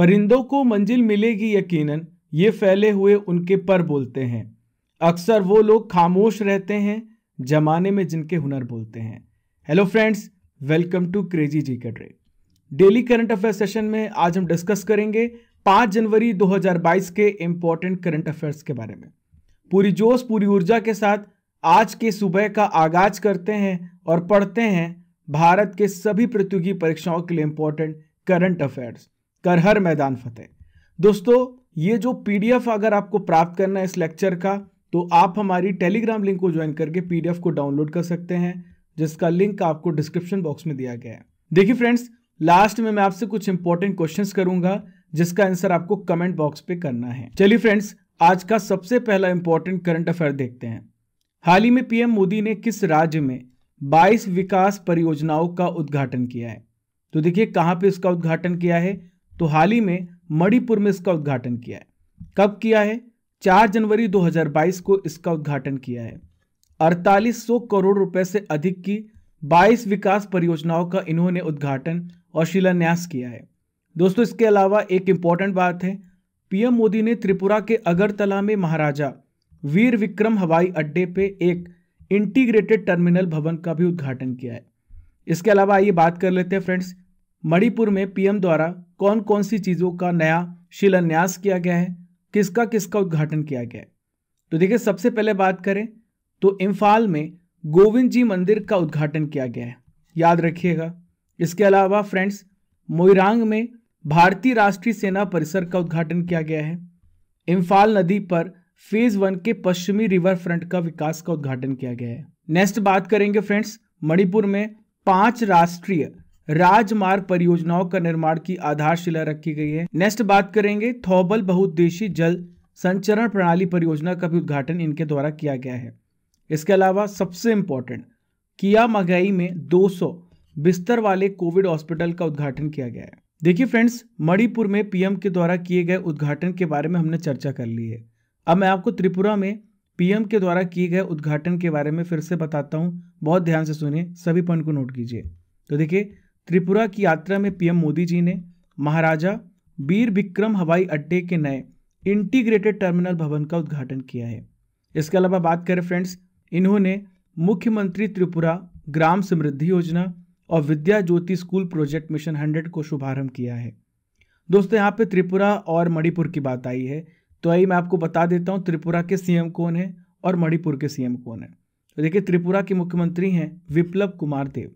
परिंदों को मंजिल मिलेगी यकीनन ये फैले हुए उनके पर बोलते हैं अक्सर वो लोग खामोश रहते हैं जमाने में जिनके हुनर बोलते हैं hello friends welcome to crazy G कटरे डेली करंट अफेयर सेशन में आज हम डिस्कस करेंगे 5 जनवरी 2022 के इम्पोर्टेंट करंट अफेयर्स के बारे में पूरी जोश पूरी ऊर्जा के साथ आज के सुबह का आगाज करते हैं और पढ़ते हैं भारत के सभी प्रतियोगी परीक्षाओं के लिए इम्पोर्टेंट करंट अफेयर्स करहर मैदान फतेह दोस्तों ये जो पीडीएफ अगर आपको प्राप्त करना है इस लेक्चर का तो आप हमारी टेलीग्राम लिंक को ज्वाइन करके पीडीएफ को डाउनलोड कर सकते हैं जिसका लिंक आपको डिस्क्रिप्शन बॉक्स में दिया गया है देखिए फ्रेंड्स लास्ट में मैं आपसे कुछ इंपॉर्टेंट क्वेश्चन करूंगा जिसका आंसर आपको कमेंट बॉक्स पे करना है चलिए फ्रेंड्स आज का सबसे पहला इंपॉर्टेंट करंट अफेयर देखते हैं हाल ही में पीएम मोदी ने किस राज्य में 22 विकास परियोजनाओं का उद्घाटन किया है तो देखिए कहां पे इसका उद्घाटन किया है तो हाल ही में मणिपुर में इसका उद्घाटन किया है कब किया है 4 जनवरी 2022 को इसका उद्घाटन किया है अड़तालीस करोड़ रुपए से अधिक की 22 विकास परियोजनाओं का इन्होंने उद्घाटन और शिलान्यास किया है दोस्तों इसके अलावा एक इम्पॉर्टेंट बात है पीएम मोदी ने त्रिपुरा के अगरतला में महाराजा वीर विक्रम हवाई अड्डे पे एक इंटीग्रेटेड टर्मिनल भवन का भी उद्घाटन किया है इसके अलावा आइए बात कर लेते हैं फ्रेंड्स मणिपुर में पीएम द्वारा कौन कौन सी चीज़ों का नया शिलान्यास किया गया है किसका किसका उद्घाटन किया गया है तो देखिए सबसे पहले बात करें तो इम्फाल में गोविंद जी मंदिर का उद्घाटन किया गया है याद रखिएगा इसके अलावा फ्रेंड्स मोइरांग में भारतीय राष्ट्रीय सेना परिसर का उद्घाटन किया गया है इम्फाल नदी पर फेज वन के पश्चिमी रिवर फ्रंट का विकास का उद्घाटन किया गया है नेक्स्ट बात करेंगे फ्रेंड्स मणिपुर में पांच राष्ट्रीय राजमार्ग परियोजनाओं का निर्माण की आधारशिला रखी गई है नेक्स्ट बात करेंगे थौबल बहुउद्देशीय जल संचरण प्रणाली परियोजना का भी उद्घाटन इनके द्वारा किया गया है इसके अलावा सबसे इम्पोर्टेंट किया मगई में 200 बिस्तर वाले कोविड हॉस्पिटल का उद्घाटन किया गया है देखिए फ्रेंड्स मणिपुर में पीएम के द्वारा किए गए उद्घाटन के बारे में हमने चर्चा कर ली है अब मैं आपको त्रिपुरा में पीएम के द्वारा किए गए उद्घाटन के बारे में फिर से बताता हूँ बहुत ध्यान से सुनिए सभी पॉइंट को नोट कीजिए तो देखिए त्रिपुरा की यात्रा में पीएम मोदी जी ने महाराजा बीर विक्रम हवाई अड्डे के नए इंटीग्रेटेड टर्मिनल भवन का उद्घाटन किया है इसके अलावा बात करें फ्रेंड्स इन्होंने मुख्यमंत्री त्रिपुरा ग्राम समृद्धि योजना और Vidya Jyoti school project mission hundred को शुभारंभ किया है दोस्तों यहाँ पे त्रिपुरा और मणिपुर की बात आई है तो आई मैं आपको बता देता हूँ त्रिपुरा के सीएम कौन है और मणिपुर के सीएम कौन है तो देखिए त्रिपुरा के मुख्यमंत्री हैं विप्लव कुमार देव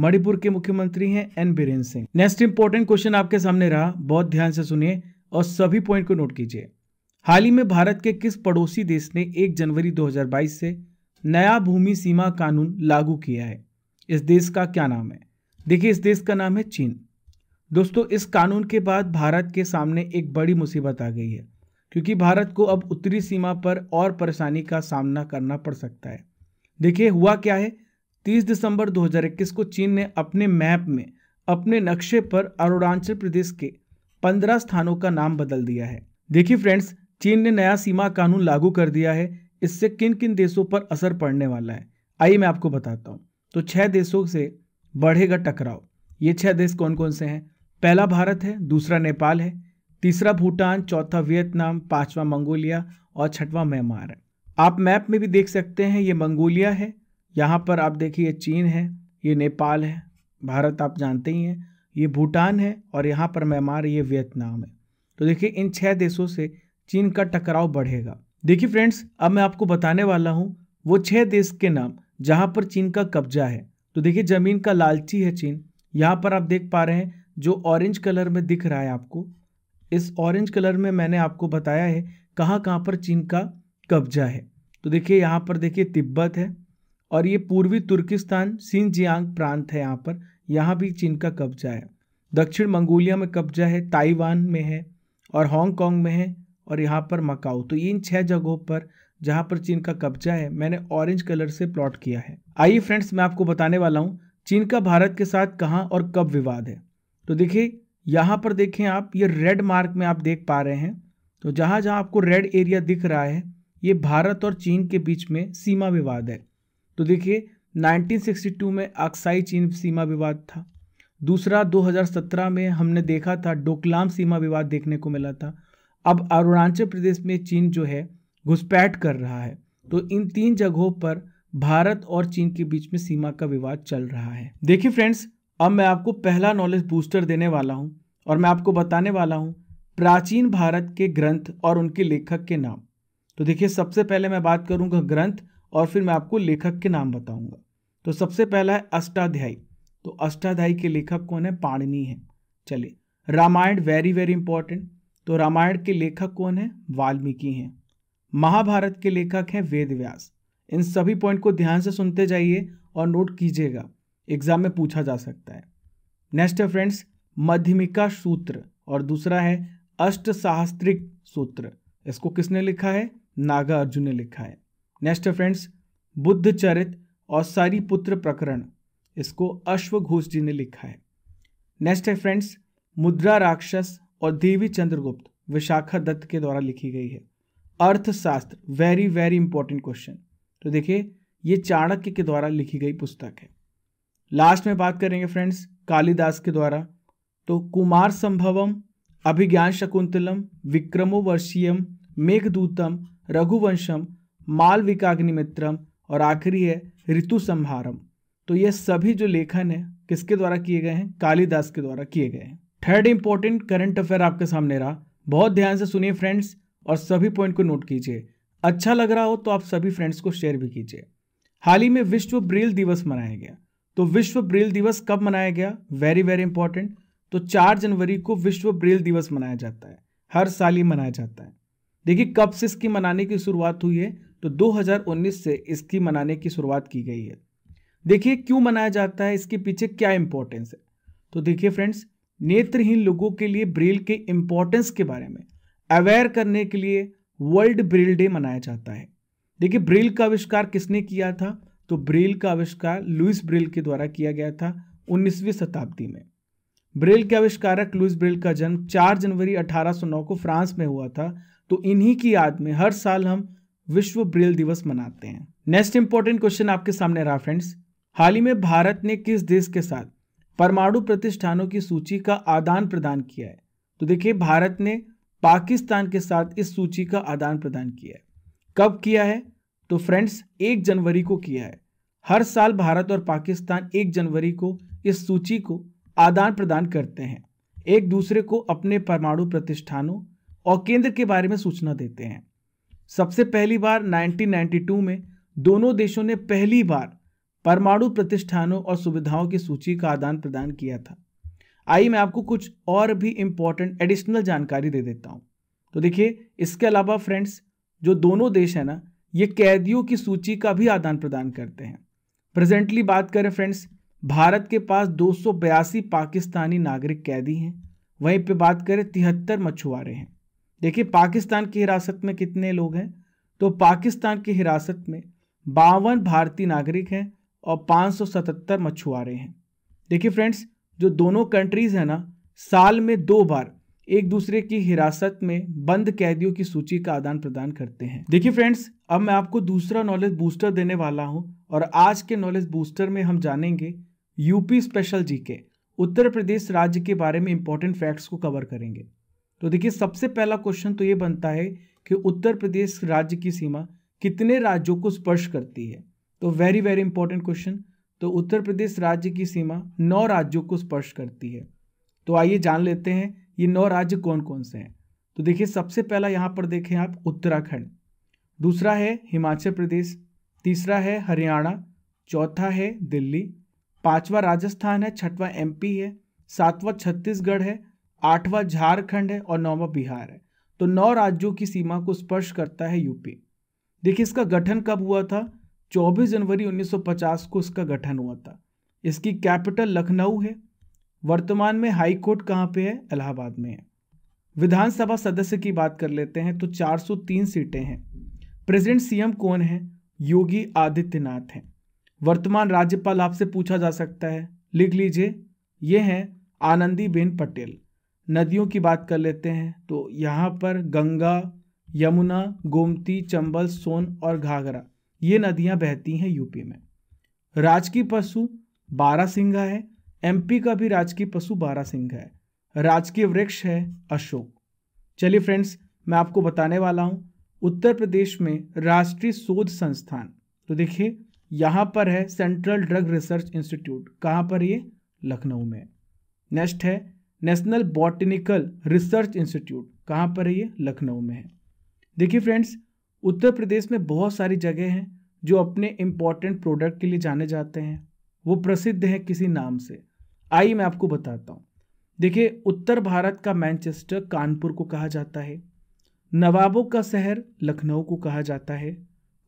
मणिपुर के मुख्यमंत्री हैं N Biren Singh next important question आपके सामने रहा बहुत ध्यान से सुनिए और सभी पॉइंट को नोट कीजिए हाल ही में भारत के किस पड़ोसी देश ने 1 जनवरी 2022 से नया भूमि सीमा कानून लागू किया है इस देश का क्या नाम है देखिए इस देश का नाम है चीन दोस्तों इस कानून के बाद भारत के सामने एक बड़ी मुसीबत आ गई है क्योंकि भारत को अब उत्तरी सीमा पर और परेशानी का सामना करना पड़ सकता है देखिए हुआ क्या है 30 दिसंबर 2021 को चीन ने अपने मैप में अपने नक्शे पर अरुणाचल प्रदेश के 15 स्थानों का नाम बदल दिया है देखिए फ्रेंड्स चीन ने नया सीमा कानून लागू कर दिया है इससे किन किन देशों पर असर पड़ने वाला है आइए मैं आपको बताता हूँ तो छह देशों से बढ़ेगा टकराव ये छह देश कौन कौन से हैं पहला भारत है दूसरा नेपाल है तीसरा भूटान चौथा वियतनाम पांचवा मंगोलिया और छठवां म्यांमार है आप मैप में भी देख सकते हैं ये मंगोलिया है यहाँ पर आप देखिए चीन है ये नेपाल है भारत आप जानते ही हैं ये भूटान है और यहाँ पर म्यांमार ये वियतनाम है तो देखिए इन छः देशों से चीन का टकराव बढ़ेगा देखिए फ्रेंड्स अब मैं आपको बताने वाला हूँ वो छः देश के नाम जहाँ पर चीन का कब्जा है तो देखिए ज़मीन का लालची है चीन यहाँ पर आप देख पा रहे हैं जो ऑरेंज कलर में दिख रहा है आपको इस ऑरेंज कलर में मैंने आपको बताया है कहाँ कहाँ पर चीन का कब्जा है तो देखिए यहाँ पर देखिए तिब्बत है और ये पूर्वी तुर्किस्तान सिंजियांग प्रांत है यहाँ पर यहाँ भी चीन का कब्जा है दक्षिण मंगोलिया में कब्जा है ताइवान में है और हांगकॉन्ग में है और यहाँ पर मकाऊ तो इन छह जगहों पर जहाँ पर चीन का कब्जा है मैंने ऑरेंज कलर से प्लॉट किया है आइए फ्रेंड्स मैं आपको बताने वाला हूँ चीन का भारत के साथ कहाँ और कब विवाद है तो देखिए यहाँ पर देखें आप ये रेड मार्क में आप देख पा रहे हैं तो जहाँ जहाँ आपको रेड एरिया दिख रहा है ये भारत और चीन के बीच में सीमा विवाद है तो देखिए 1962 में अक्साई चीन सीमा विवाद था दूसरा 2017 में हमने देखा था डोकलाम सीमा विवाद देखने को मिला था अब अरुणाचल प्रदेश में चीन जो है घुसपैठ कर रहा है तो इन तीन जगहों पर भारत और चीन के बीच में सीमा का विवाद चल रहा है देखिए फ्रेंड्स अब मैं आपको पहला नॉलेज बूस्टर देने वाला हूँ और मैं आपको बताने वाला हूँ प्राचीन भारत के ग्रंथ और उनके लेखक के नाम तो देखिए सबसे पहले मैं बात करूँगा ग्रंथ और फिर मैं आपको लेखक के नाम बताऊंगा तो सबसे पहला है अष्टाध्यायी तो अष्टाध्यायी के लेखक कौन है पाणिनी है चलिए रामायण वेरी वेरी इंपॉर्टेंट तो रामायण के लेखक कौन है वाल्मीकि हैं महाभारत के लेखक हैं वेद व्यास इन सभी पॉइंट को ध्यान से सुनते जाइए और नोट कीजिएगा एग्जाम में पूछा जा सकता है नेक्स्ट है फ्रेंड्स मध्यमिका सूत्र और दूसरा है अष्ट साहस्त्रिक सूत्र इसको किसने लिखा है नागा अर्जुन ने लिखा है नेक्स्ट है फ्रेंड्स बुद्ध चरित और सारी पुत्र प्रकरण इसको अश्वघोष जी ने लिखा है नेक्स्ट है फ्रेंड्स मुद्रा राक्षस और देवी चंद्रगुप्त विशाखा दत्त के द्वारा लिखी गई है अर्थशास्त्र वेरी वेरी इंपॉर्टेंट क्वेश्चन तो देखिए ये चाणक्य के द्वारा लिखी गई पुस्तक है लास्ट में बात करेंगे फ्रेंड्स कालिदास के द्वारा तो कुमार संभवम अभिज्ञान शकुंतलम विक्रमोवर्षीयम मेघदूतम रघुवंशम मालविकाग्निमित्रम और आखिरी है ऋतु संहारम तो ये सभी जो लेखन है किसके द्वारा किए गए हैं कालिदास के द्वारा किए गए हैं थर्ड इंपॉर्टेंट करंट अफेयर आपके सामने रहा बहुत ध्यान से सुनिए फ्रेंड्स और सभी पॉइंट को नोट कीजिए अच्छा लग रहा हो तो आप सभी फ्रेंड्स को शेयर भी कीजिए हाल ही में विश्व ब्रेल दिवस मनाया गया तो विश्व ब्रेल दिवस कब मनाया गया वेरी वेरी इंपॉर्टेंट तो चार जनवरी को विश्व ब्रेल दिवस मनाया जाता है हर साल ये मनाया जाता है देखिए कब से इसकी मनाने की शुरुआत हुई है तो 2019 से इसकी मनाने की शुरुआत की गई है देखिए क्यों मनाया जाता है इसके पीछे क्या इंपॉर्टेंस है तो देखिए फ्रेंड्स नेत्रहीन लोगों के लिए ब्रेल के इंपॉर्टेंस के बारे में अवेयर करने के लिए वर्ल्ड ब्रेल डे मनाया जाता है देखिए ब्रेल का आविष्कार किसने किया था तो ब्रेल का आविष्कार लुइस ब्रेल के द्वारा किया गया था 19वीं शताब्दी में ब्रेल के आविष्कारक लुइस ब्रेल का जन्म 4 जनवरी 1809 को फ्रांस में हुआ था तो इन्हीं की याद में हर साल हम विश्व ब्रेल दिवस मनाते हैं नेक्स्ट इंपॉर्टेंट क्वेश्चन आपके सामने रहा फ्रेंड्स हाल ही में भारत ने किस देश के साथ परमाणु प्रतिष्ठानों की सूची का आदान प्रदान किया है तो देखिए भारत ने पाकिस्तान के साथ इस सूची का आदान प्रदान किया है कब किया है तो फ्रेंड्स एक जनवरी को किया है हर साल भारत और पाकिस्तान एक जनवरी को इस सूची को आदान प्रदान करते हैं एक दूसरे को अपने परमाणु प्रतिष्ठानों और केंद्र के बारे में सूचना देते हैं सबसे पहली बार 1992 में दोनों देशों ने पहली बार परमाणु प्रतिष्ठानों और सुविधाओं की सूची का आदान प्रदान किया था आइए मैं आपको कुछ और भी इम्पोर्टेंट एडिशनल जानकारी दे देता हूँ तो देखिए इसके अलावा फ्रेंड्स जो दोनों देश हैं ना ये कैदियों की सूची का भी आदान प्रदान करते हैं प्रेजेंटली बात करें फ्रेंड्स भारत के पास दो पाकिस्तानी नागरिक कैदी हैं वहीं पे बात करें तिहत्तर मछुआरे हैं देखिए पाकिस्तान की हिरासत में कितने लोग हैं तो पाकिस्तान की हिरासत में बावन भारतीय नागरिक हैं और 577 मछुआरे हैं देखिए फ्रेंड्स जो दोनों कंट्रीज़ हैं ना साल में दो बार एक दूसरे की हिरासत में बंद कैदियों की सूची का आदान प्रदान करते हैं देखिए फ्रेंड्स अब मैं आपको दूसरा नॉलेज बूस्टर देने वाला हूं और आज के नॉलेज बूस्टर में हम जानेंगे UP special GK Uttar Pradesh राज्य के बारे में इंपॉर्टेंट फैक्ट्स को कवर करेंगे तो देखिए सबसे पहला क्वेश्चन तो ये बनता है कि उत्तर प्रदेश राज्य की सीमा कितने राज्यों को स्पर्श करती है तो वेरी वेरी इंपॉर्टेंट क्वेश्चन तो उत्तर प्रदेश राज्य की सीमा नौ राज्यों को स्पर्श करती है तो आइए जान लेते हैं ये नौ राज्य कौन कौन से हैं तो देखिए सबसे पहला यहाँ पर देखें आप उत्तराखंड दूसरा है हिमाचल प्रदेश तीसरा है हरियाणा चौथा है दिल्ली पांचवा राजस्थान है छठवां एमपी है सातवां छत्तीसगढ़ है आठवा झारखंड है और नौवा बिहार है तो नौ राज्यों की सीमा को स्पर्श करता है यूपी देखिए इसका गठन कब हुआ था 24 जनवरी 1950 को इसका गठन हुआ था इसकी कैपिटल लखनऊ है वर्तमान में हाई कोर्ट कहाँ पे है इलाहाबाद में है विधानसभा सदस्य की बात कर लेते हैं तो 403 सीटें हैं प्रेसिडेंट सीएम कौन है योगी आदित्यनाथ हैं वर्तमान राज्यपाल आपसे पूछा जा सकता है लिख लीजिए ये हैं आनंदीबेन पटेल नदियों की बात कर लेते हैं तो यहाँ पर गंगा यमुना गोमती चंबल सोन और घाघरा ये नदियाँ बहती हैं यूपी में राजकीय पशु बारासिंघा है एमपी का भी राजकीय पशु बारासिंघा है राजकीय वृक्ष है अशोक चलिए फ्रेंड्स मैं आपको बताने वाला हूँ उत्तर प्रदेश में राष्ट्रीय शोध संस्थान तो देखिए यहाँ पर है सेंट्रल ड्रग रिसर्च इंस्टीट्यूट कहाँ पर ये लखनऊ में नेक्स्ट है नेशनल बॉटनिकल रिसर्च इंस्टीट्यूट कहाँ पर है ये लखनऊ में है देखिए फ्रेंड्स उत्तर प्रदेश में बहुत सारी जगह हैं जो अपने इम्पॉर्टेंट प्रोडक्ट के लिए जाने जाते हैं वो प्रसिद्ध हैं किसी नाम से आइए मैं आपको बताता हूँ देखिए उत्तर भारत का मैनचेस्टर कानपुर को कहा जाता है नवाबों का शहर लखनऊ को कहा जाता है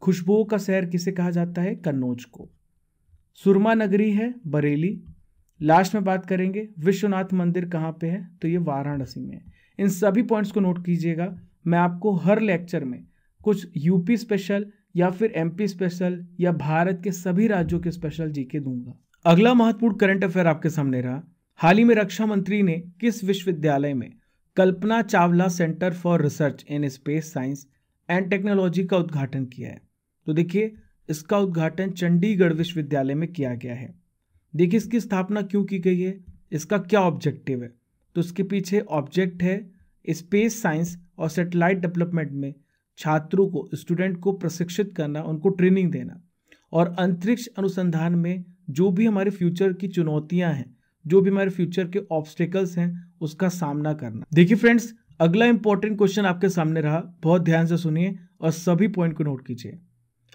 खुशबुओं का शहर किसे कहा जाता है कन्नौज को सुरमा नगरी है बरेली लास्ट में बात करेंगे विश्वनाथ मंदिर कहाँ पे है तो ये वाराणसी में है इन सभी पॉइंट्स को नोट कीजिएगा मैं आपको हर लेक्चर में कुछ यूपी स्पेशल या फिर एमपी स्पेशल या भारत के सभी राज्यों के स्पेशल जीके दूंगा अगला महत्वपूर्ण करंट अफेयर आपके सामने रहा हाल ही में रक्षा मंत्री ने किस विश्वविद्यालय में Kalpana Chawla centre for research in space science and technology का उद्घाटन किया है तो देखिए इसका उद्घाटन चंडीगढ़ विश्वविद्यालय में किया गया है देखिए इसकी स्थापना क्यों की गई है इसका क्या ऑब्जेक्टिव है तो इसके पीछे ऑब्जेक्ट है स्पेस साइंस और सेटेलाइट डेवलपमेंट में छात्रों को स्टूडेंट को प्रशिक्षित करना उनको ट्रेनिंग देना और अंतरिक्ष अनुसंधान में जो भी हमारे फ्यूचर की चुनौतियां हैं जो भी हमारे फ्यूचर के ऑब्स्टिकल्स हैं उसका सामना करना देखिए फ्रेंड्स अगला इंपॉर्टेंट क्वेश्चन आपके सामने रहा बहुत ध्यान से सुनिए और सभी पॉइंट को नोट कीजिए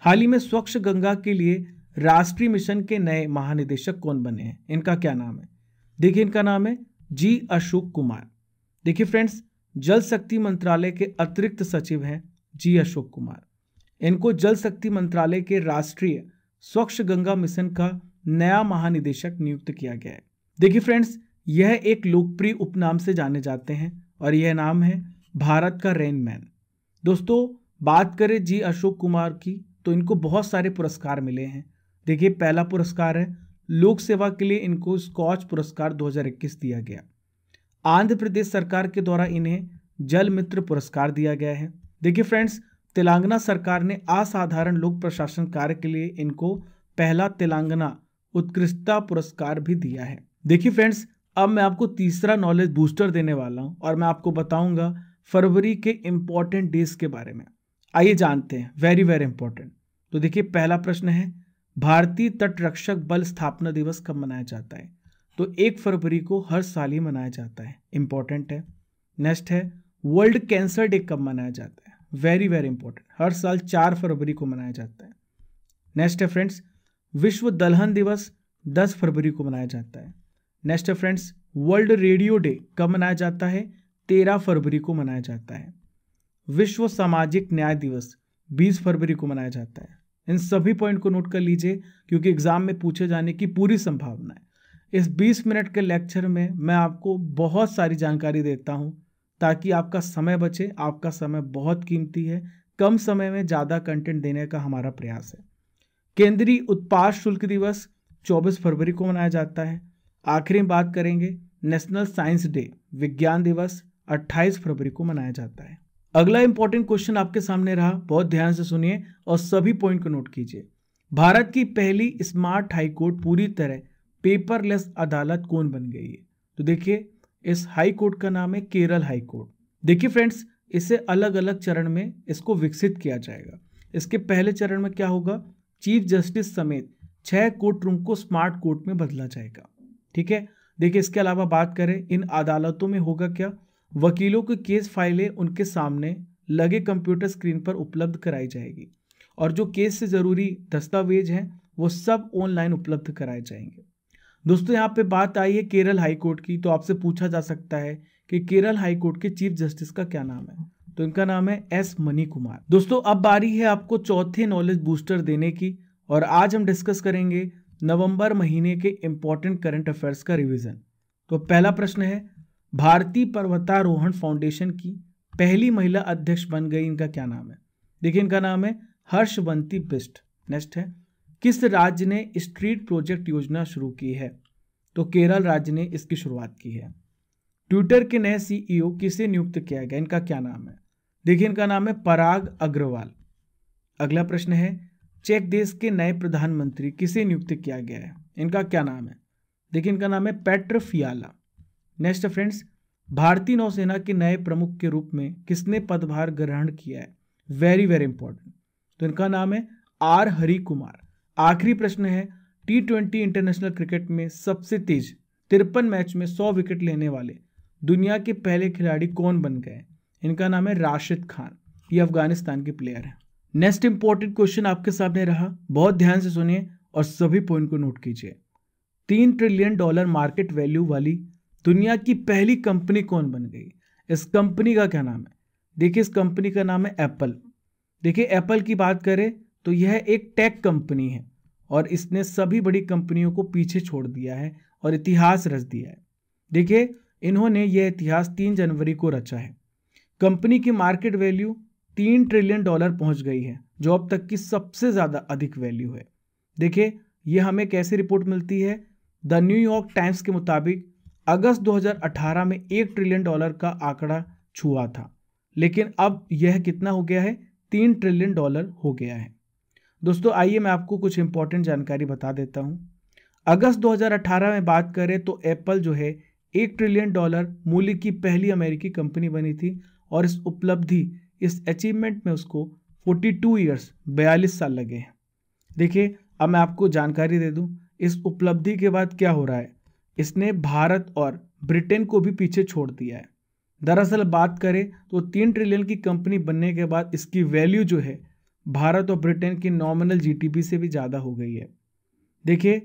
हाल ही में स्वच्छ गंगा के लिए राष्ट्रीय मिशन के नए महानिदेशक कौन बने हैं इनका क्या नाम है देखिए इनका नाम है जी अशोक कुमार देखिए फ्रेंड्स जल शक्ति मंत्रालय के अतिरिक्त सचिव हैं जी अशोक कुमार इनको जल शक्ति मंत्रालय के राष्ट्रीय स्वच्छ गंगा मिशन का नया महानिदेशक नियुक्त किया गया है देखिए फ्रेंड्स यह एक लोकप्रिय उपनाम से जाने जाते हैं और यह नाम है भारत का रेनमैन दोस्तों बात करें जी अशोक कुमार की तो इनको बहुत सारे पुरस्कार मिले हैं देखिए पहला पुरस्कार है लोक सेवा के लिए इनको स्कॉच पुरस्कार 2021 दिया गया आंध्र प्रदेश सरकार के द्वारा इन्हें जल मित्र पुरस्कार दिया गया है देखिए फ्रेंड्स तेलंगाना सरकार ने असाधारण लोक प्रशासन कार्य के लिए इनको पहला तेलंगाना उत्कृष्टता पुरस्कार भी दिया है देखिए फ्रेंड्स अब मैं आपको तीसरा नॉलेज बूस्टर देने वाला हूँ और मैं आपको बताऊंगा फरवरी के इम्पोर्टेंट डेज के बारे में आइए जानते हैं वेरी वेरी इंपॉर्टेंट तो देखिए पहला प्रश्न है भारतीय तटरक्षक बल स्थापना दिवस कब मनाया जाता है तो एक फरवरी को हर साल ही मनाया जाता है इंपॉर्टेंट है नेक्स्ट है वर्ल्ड कैंसर डे कब मनाया जाता है वेरी वेरी इंपॉर्टेंट हर साल चार फरवरी को मनाया जाता है नेक्स्ट है फ्रेंड्स विश्व दलहन दिवस दस फरवरी को मनाया जाता है नेक्स्ट है फ्रेंड्स वर्ल्ड रेडियो डे कब मनाया जाता है तेरह फरवरी को मनाया जाता है विश्व सामाजिक न्याय दिवस बीस फरवरी को मनाया जाता है इन सभी पॉइंट को नोट कर लीजिए क्योंकि एग्ज़ाम में पूछे जाने की पूरी संभावना है इस 20 मिनट के लेक्चर में मैं आपको बहुत सारी जानकारी देता हूँ ताकि आपका समय बचे आपका समय बहुत कीमती है कम समय में ज़्यादा कंटेंट देने का हमारा प्रयास है केंद्रीय उत्पाद शुल्क दिवस 24 फरवरी को मनाया जाता है आखिरी में बात करेंगे नेशनल साइंस डे विज्ञान दिवस 28 फरवरी को मनाया जाता है अगला इंपॉर्टेंट क्वेश्चन आपके सामने रहा बहुत ध्यान से सुनिए और सभी पॉइंट को नोट कीजिए भारत की पहली स्मार्ट हाईकोर्ट पूरी तरह पेपरलेस अदालत कौन बन गई है तो देखिए इस हाई कोर्ट का नाम है केरल हाई कोर्ट देखिए फ्रेंड्स इसे अलग अलग चरण में इसको विकसित किया जाएगा इसके पहले चरण में क्या होगा चीफ जस्टिस समेत छह कोर्ट रूम को स्मार्ट कोर्ट में बदला जाएगा ठीक है देखिए इसके अलावा बात करें इन अदालतों में होगा क्या वकीलों की केस फाइलें उनके सामने लगे कंप्यूटर स्क्रीन पर उपलब्ध कराई जाएगी और जो केस से ज़रूरी दस्तावेज हैं वो सब ऑनलाइन उपलब्ध कराए जाएंगे दोस्तों यहाँ पे बात आई है केरल हाई कोर्ट की तो आपसे पूछा जा सकता है कि केरल हाई कोर्ट के चीफ जस्टिस का क्या नाम है तो इनका नाम है एस मनी कुमार दोस्तों अब बारी है आपको चौथे नॉलेज बूस्टर देने की और आज हम डिस्कस करेंगे नवंबर महीने के इंपॉर्टेंट करंट अफेयर्स का रिवीजन तो पहला प्रश्न है भारतीय पर्वतारोहण फाउंडेशन की पहली महिला अध्यक्ष बन गई इनका क्या नाम है देखिए इनका नाम है हर्षवंती बिस्ट नेक्स्ट है किस राज्य ने स्ट्रीट प्रोजेक्ट योजना शुरू की है तो केरल राज्य ने इसकी शुरुआत की है ट्विटर के नए सीईओ किसे नियुक्त किया गया इनका क्या नाम है देखिए इनका नाम है पराग अग्रवाल अगला प्रश्न है चेक देश के नए प्रधानमंत्री किसे नियुक्त किया गया है इनका क्या नाम है देखिए इनका नाम है पेट्र फियाला नेक्स्ट फ्रेंड्स भारतीय नौसेना के नए प्रमुख के रूप में किसने पदभार ग्रहण किया है वेरी वेरी इंपॉर्टेंट तो इनका नाम है आर हरि कुमार आखिरी प्रश्न है टी ट्वेंटी इंटरनेशनल क्रिकेट में सबसे तेज तिरपन मैच में सौ विकेट लेने वाले दुनिया के पहले खिलाड़ी कौन बन गए इनका नाम है राशिद खान ये अफगानिस्तान के प्लेयर हैं नेक्स्ट इंपॉर्टेंट क्वेश्चन आपके सामने रहा बहुत ध्यान से सुनिए और सभी पॉइंट को नोट कीजिए तीन ट्रिलियन डॉलर मार्केट वैल्यू वाली दुनिया की पहली कंपनी कौन बन गई इस कंपनी का क्या नाम है देखिए इस कंपनी का नाम है एप्पल देखिए एप्पल की बात करें तो यह एक टेक कंपनी है और इसने सभी बड़ी कंपनियों को पीछे छोड़ दिया है और इतिहास रच दिया है देखिए इन्होंने यह इतिहास तीन जनवरी को रचा है कंपनी की मार्केट वैल्यू तीन ट्रिलियन डॉलर पहुंच गई है जो अब तक की सबसे ज़्यादा अधिक वैल्यू है देखिए यह हमें कैसे रिपोर्ट मिलती है द न्यूयॉर्क टाइम्स के मुताबिक अगस्त 2018 में एक ट्रिलियन डॉलर का आंकड़ा छुआ था लेकिन अब यह कितना हो गया है तीन ट्रिलियन डॉलर हो गया है दोस्तों आइए मैं आपको कुछ इंपॉर्टेंट जानकारी बता देता हूँ अगस्त 2018 में बात करें तो एप्पल जो है एक ट्रिलियन डॉलर मूल्य की पहली अमेरिकी कंपनी बनी थी और इस उपलब्धि इस अचीवमेंट में उसको 42 इयर्स बयालीस साल लगे हैं देखिए अब मैं आपको जानकारी दे दूँ इस उपलब्धि के बाद क्या हो रहा है इसने भारत और ब्रिटेन को भी पीछे छोड़ दिया है दरअसल बात करें तो तीन ट्रिलियन की कंपनी बनने के बाद इसकी वैल्यू जो है भारत और ब्रिटेन की नॉमिनल जीटीपी से भी ज़्यादा हो गई है देखिए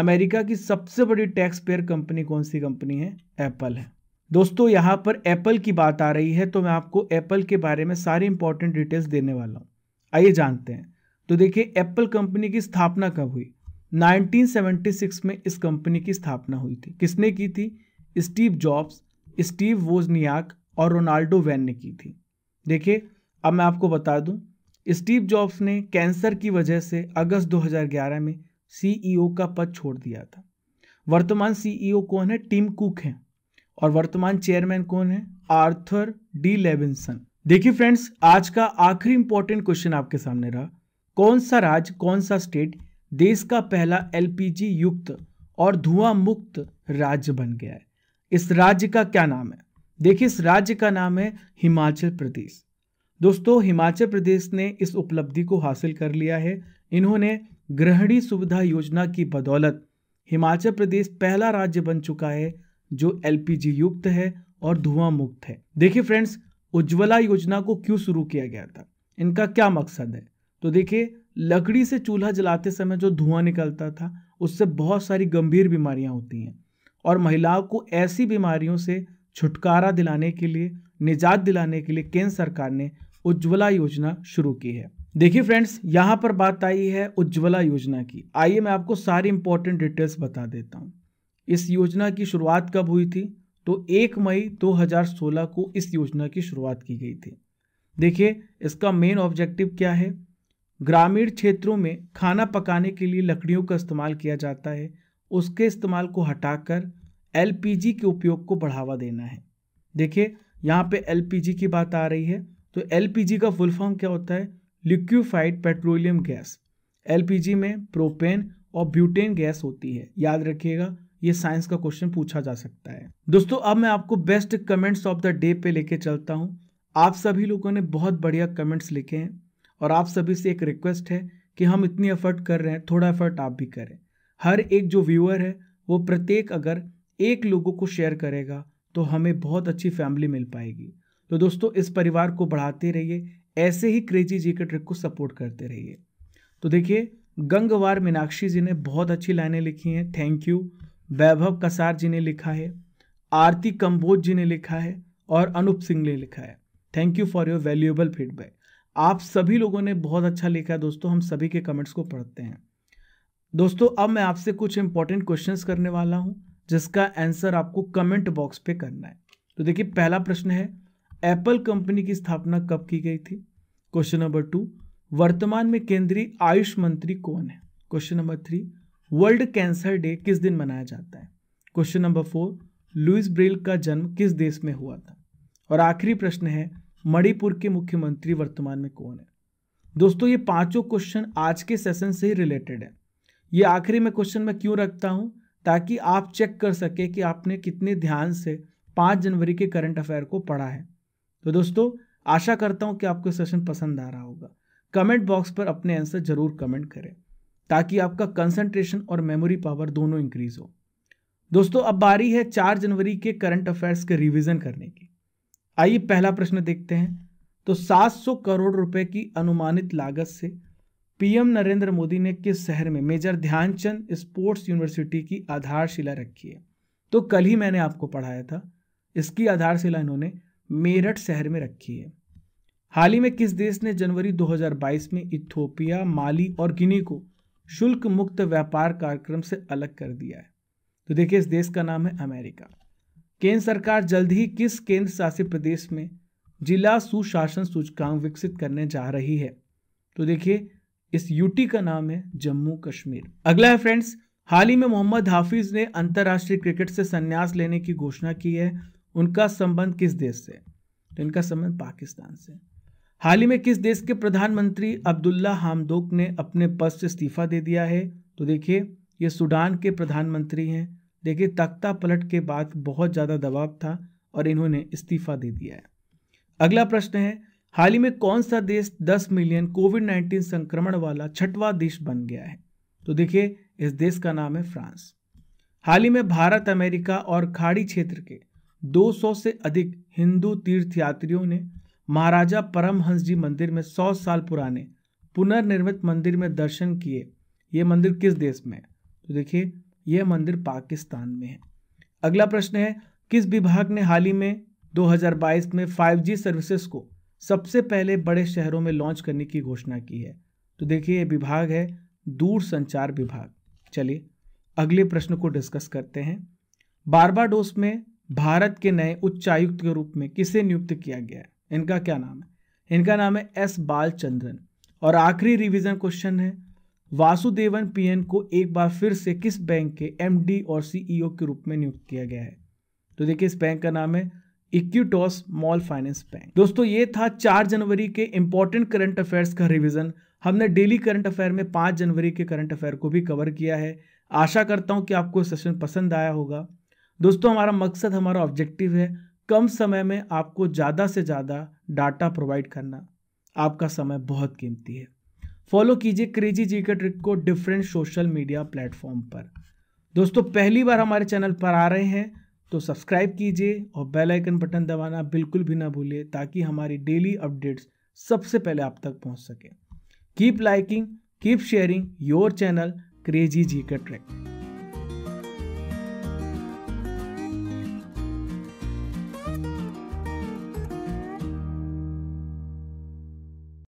अमेरिका की सबसे बड़ी टैक्स पेयर कंपनी कौन सी कंपनी है एप्पल है दोस्तों यहाँ पर एप्पल की बात आ रही है तो मैं आपको एप्पल के बारे में सारी इंपॉर्टेंट डिटेल्स देने वाला हूँ आइए जानते हैं तो देखिए एप्पल कंपनी की स्थापना कब हुई 1976 में इस कंपनी की स्थापना हुई थी किसने की थी स्टीव जॉब्स स्टीव वोजनियाक और रोनाल्डो वैन ने की थी देखिए अब मैं आपको बता दूं स्टीव जॉब्स ने कैंसर की वजह से अगस्त 2011 में सीईओ e का पद छोड़ दिया था वर्तमान सीईओ e कौन है टीम कुक हैं और वर्तमान चेयरमैन कौन है आर्थर डी लेविंसन देखिए फ्रेंड्स आज का आखिरी इंपॉर्टेंट क्वेश्चन आपके सामने रहा कौन सा राज्य कौन सा स्टेट देश का पहला एलपीजी युक्त और धुआं मुक्त राज्य बन गया है इस राज्य का क्या नाम है देखिए इस राज्य का नाम है हिमाचल प्रदेश दोस्तों हिमाचल प्रदेश ने इस उपलब्धि को हासिल कर लिया है इन्होंने ग्रहणी सुविधा योजना की बदौलत हिमाचल प्रदेश पहला राज्य बन चुका है जो एलपीजी युक्त है और धुआं मुक्त है देखिए फ्रेंड्स उज्ज्वला योजना को क्यों शुरू किया गया था इनका क्या मकसद है तो देखिए लकड़ी से चूल्हा जलाते समय जो धुआं निकलता था उससे बहुत सारी गंभीर बीमारियां होती हैं और महिलाओं को ऐसी बीमारियों से छुटकारा दिलाने के लिए निजात दिलाने के लिए केंद्र सरकार ने उज्ज्वला योजना शुरू की है देखिए फ्रेंड्स यहाँ पर बात आई है उज्ज्वला योजना की आइए मैं आपको सारी इंपॉर्टेंट डिटेल्स बता देता हूँ इस योजना की शुरुआत कब हुई थी तो एक मई 2016 को इस योजना की शुरुआत की गई थी देखिए इसका मेन ऑब्जेक्टिव क्या है ग्रामीण क्षेत्रों में खाना पकाने के लिए लकड़ियों का इस्तेमाल किया जाता है उसके इस्तेमाल को हटाकर एलपीजी के उपयोग को बढ़ावा देना है देखिए यहाँ पे एलपीजी की बात आ रही है तो एलपीजी का फुल फॉर्म क्या होता है लिक्विफाइड पेट्रोलियम गैस एलपीजी में प्रोपेन और ब्यूटेन गैस होती है याद रखिएगा ये साइंस का क्वेश्चन पूछा जा सकता है दोस्तों अब मैं आपको best comments of the day पे लेके चलता हूँ आप सभी लोगों ने बहुत बढ़िया कमेंट्स लिखे हैं और आप सभी से एक रिक्वेस्ट है कि हम इतनी एफर्ट कर रहे हैं थोड़ा एफर्ट आप भी करें हर एक जो व्यूअर है वो प्रत्येक अगर एक लोगों को शेयर करेगा तो हमें बहुत अच्छी फैमिली मिल पाएगी तो दोस्तों इस परिवार को बढ़ाते रहिए ऐसे ही क्रेजी जी के ट्रिक को सपोर्ट करते रहिए तो देखिए गंगवार मीनाक्षी जी ने बहुत अच्छी लाइनें लिखी हैं थैंक यू वैभव कसार जी ने लिखा है आरती कंबोज जी ने लिखा है और अनूप सिंह ने लिखा है thank you for your valuable feedback आप सभी लोगों ने बहुत अच्छा लिखा है दोस्तों हम सभी के कमेंट्स को पढ़ते हैं दोस्तों अब मैं आपसे कुछ इंपॉर्टेंट क्वेश्चन करने वाला हूँ जिसका आंसर आपको कमेंट बॉक्स पे करना है तो देखिए पहला प्रश्न है एप्पल कंपनी की स्थापना कब की गई थी क्वेश्चन नंबर टू वर्तमान में केंद्रीय आयुष मंत्री कौन है question number three world cancer day किस दिन मनाया जाता है question number four Louis Braille का जन्म किस देश में हुआ था और आखिरी प्रश्न है मणिपुर के मुख्यमंत्री वर्तमान में कौन है दोस्तों ये पांचों क्वेश्चन आज के सेशन से ही रिलेटेड है ये आखिरी में क्वेश्चन मैं क्यों रखता हूँ ताकि आप चेक कर सके कि आपने कितने ध्यान से पाँच जनवरी के करंट अफेयर को पढ़ा है तो दोस्तों आशा करता हूँ कि आपको सेशन पसंद आ रहा होगा कमेंट बॉक्स पर अपने आंसर जरूर कमेंट करें ताकि आपका कंसंट्रेशन और मेमोरी पावर दोनों इंक्रीज हो दोस्तों अब बारी है चार जनवरी के करंट अफेयर्स के रिवीजन करने की आइए पहला प्रश्न देखते हैं तो 700 करोड़ रुपए की अनुमानित लागत से पीएम नरेंद्र मोदी ने किस शहर में मेजर ध्यानचंद स्पोर्ट्स यूनिवर्सिटी की आधारशिला रखी है तो कल ही मैंने आपको पढ़ाया था इसकी आधारशिला इन्होंने मेरठ शहर में रखी है हाल ही में किस देश ने जनवरी 2022 में इथोपिया माली और गिनी को शुल्क मुक्त व्यापार कार्यक्रम से अलग कर दिया है तो देखिए इस देश का नाम है अमेरिका केंद्र सरकार जल्द ही किस केंद्र शासित प्रदेश में जिला सुशासन सूचकांक विकसित करने जा रही है तो देखिए इस यूटी का नाम है जम्मू कश्मीर अगला है फ्रेंड्स हाल ही में मोहम्मद हाफिज ने अंतर्राष्ट्रीय क्रिकेट से संन्यास लेने की घोषणा की है उनका संबंध किस देश से तो इनका संबंध पाकिस्तान से हाल ही में किस देश के प्रधानमंत्री अब्दुल्ला हामदोक ने अपने पद से इस्तीफा दे दिया है तो देखिए ये सूडान के प्रधानमंत्री हैं देखिए तख्ता पलट के बाद बहुत ज़्यादा दबाव था और इन्होंने इस्तीफा दे दिया है अगला प्रश्न है हाल ही में कौन सा देश 10 मिलियन कोविड 19 संक्रमण वाला छठवां देश बन गया है तो देखिए इस देश का नाम है फ्रांस हाल ही में भारत अमेरिका और खाड़ी क्षेत्र के 200 से अधिक हिंदू तीर्थयात्रियों ने महाराजा परमहंस जी मंदिर में 100 साल पुराने पुनर्निर्मित मंदिर में दर्शन किए ये मंदिर किस देश में है तो देखिए यह मंदिर पाकिस्तान में है अगला प्रश्न है किस विभाग ने हाल ही में 2022 में 5G सर्विसेज को सबसे पहले बड़े शहरों में लॉन्च करने की घोषणा की है तो देखिए ये विभाग है दूर संचार विभाग चलिए अगले प्रश्न को डिस्कस करते हैं बारबाडोस में भारत के नए उच्चायुक्त के रूप में किसे नियुक्त किया गया है इनका क्या नाम है इनका नाम है एस बालचंद्रन और आखिरी रिवीजन क्वेश्चन है वासुदेवन पीएन को एक बार फिर से किस बैंक के एमडी और सीईओ e के रूप में नियुक्त किया गया है तो देखिए इस बैंक का नाम है इक्यूटॉस स्मॉल फाइनेंस बैंक दोस्तों ये था चार जनवरी के इंपॉर्टेंट करंट अफेयर्स का रिविजन हमने डेली करंट अफेयर में पांच जनवरी के करंट अफेयर को भी कवर किया है आशा करता हूँ कि आपको सेशन पसंद आया होगा दोस्तों हमारा मकसद हमारा ऑब्जेक्टिव है कम समय में आपको ज़्यादा से ज़्यादा डाटा प्रोवाइड करना आपका समय बहुत कीमती है फॉलो कीजिए क्रेजी जी के ट्रिक को डिफरेंट सोशल मीडिया प्लेटफॉर्म पर दोस्तों पहली बार हमारे चैनल पर आ रहे हैं तो सब्सक्राइब कीजिए और बेल आइकन बटन दबाना बिल्कुल भी ना भूलिए ताकि हमारी डेली अपडेट्स सबसे पहले आप तक पहुंच सके keep liking keep sharing your channel crazy G K trick